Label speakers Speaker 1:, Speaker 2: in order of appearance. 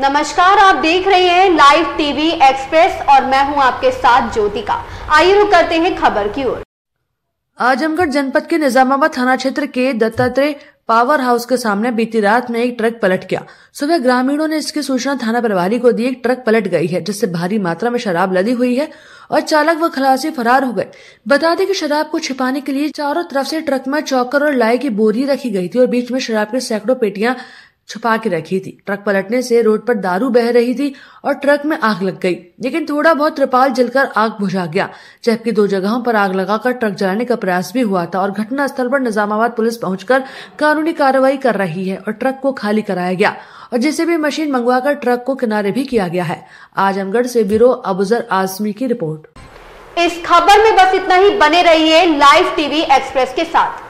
Speaker 1: नमस्कार आप देख रहे हैं लाइव टीवी एक्सप्रेस और मैं हूं आपके साथ
Speaker 2: का आइए रुक करते हैं खबर की ओर आजमगढ़ जनपद के निजामाबाद थाना क्षेत्र के दत्तात्रेय पावर हाउस के सामने बीती रात में एक ट्रक पलट गया सुबह ग्रामीणों ने इसकी सूचना थाना प्रभारी को दी एक ट्रक पलट गई है जिससे भारी मात्रा में शराब लदी हुई है और चालक व खलासी फरार हो गए बता दें कि शराब को छिपाने के लिए चारों तरफ से ट्रक में चौकर और लाई की बोरी रखी गई थी और बीच में शराब की सैकड़ों पेटियां छुपा के रखी थी ट्रक पलटने से रोड पर दारू बह रही थी और ट्रक में आग लग गई लेकिन थोड़ा बहुत त्रिपाल जलकर आग बुझा गया जबकि दो जगहों पर आग लगाकर ट्रक जलाने का प्रयास भी हुआ था और घटना स्थल पर निजामाबाद पुलिस पहुंचकर कानूनी कार्रवाई कर रही है और ट्रक को खाली कराया गया और भी मशीन मंगवाकर ट्रक को किनारे भी किया गया है आजमगढ़ से ब्यूरो अबुजर आजमी की रिपोर्ट इस खबर में बस इतना ही बने रही लाइव टीवी एक्सप्रेस के साथ